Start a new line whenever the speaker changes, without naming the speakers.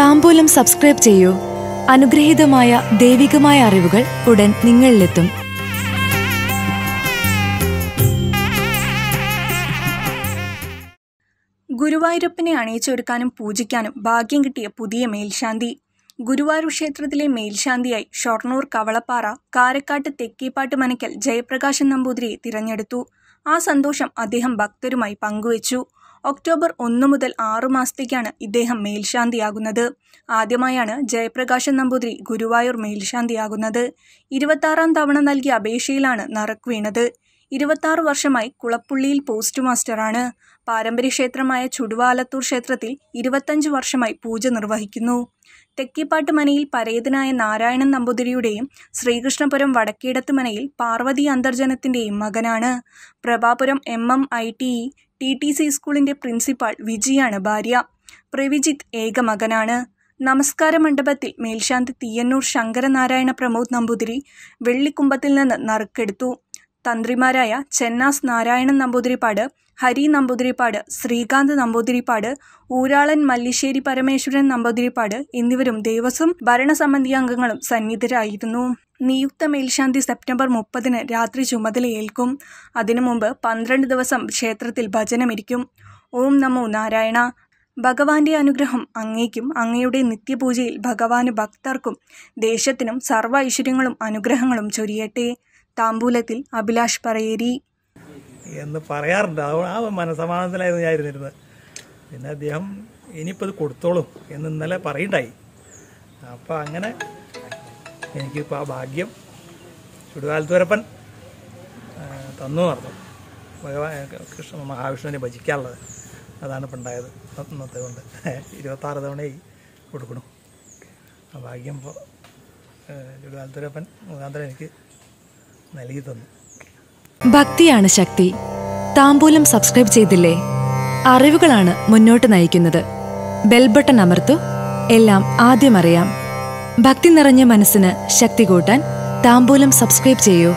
താമ്പൂലം subscribe ചെയ്യൂ അനുഗ്രഹീതമായ ദൈവികമായ അറിവുകൾ ഉടൻ നിങ്ങളിലെത്തും
ഗുരുവായൂരപ്പനെ അണിയിച്ചൊരുക്കാനും പൂജിക്കാനും ഭാഗ്യം കിട്ടിയ പുതിയ മേൽശാന്തി ഗുരുവായൂർ ക്ഷേത്രത്തിലെ മേൽശാന്തിയായി ഷൊർണൂർ കവളപ്പാറ കാരക്കാട്ട് തെക്കേപ്പാട്ട് മനക്കൽ ജയപ്രകാശൻ നമ്പൂതിരിയെ തിരഞ്ഞെടുത്തു ആ സന്തോഷം അദ്ദേഹം ഭക്തരുമായി പങ്കുവച്ചു ഒക്ടോബർ ഒന്ന് മുതൽ ആറു മാസത്തേക്കാണ് ഇദ്ദേഹം മേൽശാന്തിയാകുന്നത് ആദ്യമായാണ് ജയപ്രകാശൻ നമ്പൂതിരി ഗുരുവായൂർ മേൽശാന്തിയാകുന്നത് ഇരുപത്താറാം തവണ നൽകിയ അപേക്ഷയിലാണ് നറുക്ക് വീണത് ഇരുപത്താറ് വർഷമായി കുളപ്പുള്ളിയിൽ പോസ്റ്റ് മാസ്റ്ററാണ് പാരമ്പര്യക്ഷേത്രമായ ചുടുവാലത്തൂർ ക്ഷേത്രത്തിൽ ഇരുപത്തഞ്ച് വർഷമായി പൂജ നിർവഹിക്കുന്നു തെക്കിപ്പാട്ട് മനയിൽ പരേതനായ നാരായണൻ നമ്പൂതിരിയുടെയും ശ്രീകൃഷ്ണപുരം വടക്കേടത്ത് മനയിൽ പാർവതി അന്തർജനത്തിൻ്റെയും മകനാണ് Prabhapuram M M I T T T C സ്കൂളിൻ്റെ പ്രിൻസിപ്പാൾ വിജിയാണ് ഭാര്യ പ്രവിജിത്ത് ഏക മകനാണ് നമസ്കാര മണ്ഡപത്തിൽ മേൽശാന്തി തീയന്നൂർ ശങ്കരനാരായണ പ്രമോദ് നമ്പൂതിരി വെള്ളിക്കുമ്പത്തിൽ നിന്ന് നറുക്കെടുത്തു തന്ത്രിമാരായ ചെന്നാസ് നാരായണൻ നമ്പൂതിരിപ്പാട് ഹരി നമ്പൂതിരിപ്പാട് ശ്രീകാന്ത് നമ്പൂതിരിപ്പാട് ഊരാളൻ മല്ലിശ്ശേരി പരമേശ്വരൻ നമ്പൂതിരിപ്പാട് എന്നിവരും ദേവസ്വം ഭരണസംബന്ധി അംഗങ്ങളും സന്നിധരായിരുന്നു നിയുക്ത മേൽശാന്തി സെപ്റ്റംബർ മുപ്പതിന് രാത്രി ചുമതലയേൽക്കും അതിനു മുമ്പ് പന്ത്രണ്ട് ദിവസം ക്ഷേത്രത്തിൽ ഭജനമിരിക്കും ഓം നമോ നാരായണ ഭഗവാന്റെ അനുഗ്രഹം അങ്ങേക്കും അങ്ങയുടെ നിത്യപൂജയിൽ ഭഗവാന് ഭക്തർക്കും ദേശത്തിനും സർവ്വ ഐശ്വര്യങ്ങളും അനുഗ്രഹങ്ങളും ചൊരിയട്ടെ താമ്പൂലത്തിൽ അഭിലാഷ് പറയേരി
എന്ന് പറയാറുണ്ട് ആ മനസമാധാനത്തിലായിരുന്നു ഞാൻ ഇരുന്നിരുന്നത് പിന്നെ അദ്ദേഹം ഇനിയിപ്പോൾ ഇത് കൊടുത്തോളും എന്ന് ഇന്നലെ പറയണ്ടായി അപ്പോൾ അങ്ങനെ എനിക്കിപ്പോൾ ആ ഭാഗ്യം ചുടുകാലത്തൂരപ്പൻ തന്നു നടന്നു ഭഗവാൻ കൃഷ്ണ മഹാവിഷ്ണുവിനെ ഭജിക്കാനുള്ളത് അതാണ് ഇപ്പം ഉണ്ടായത് ഇന്നത്തെ കൊണ്ട് ഇരുപത്താറ് തവണയായി കൊടുക്കണം ആ ഭാഗ്യം ഇപ്പോൾ ചുടുകാലത്തൂരപ്പൻ മുഖാന്തരം എനിക്ക് നൽകി തന്നു
ഭക്തിയാണ് ശക്തി താമ്പൂലം സബ്സ്ക്രൈബ് ചെയ്തില്ലേ അറിവുകളാണ് മുന്നോട്ട് നയിക്കുന്നത് ബെൽബട്ടൺ അമർത്തു എല്ലാം ആദ്യം അറിയാം ഭക്തി നിറഞ്ഞ മനസ്സിന് ശക്തി കൂട്ടാൻ താമ്പൂലം സബ്സ്ക്രൈബ് ചെയ്യൂ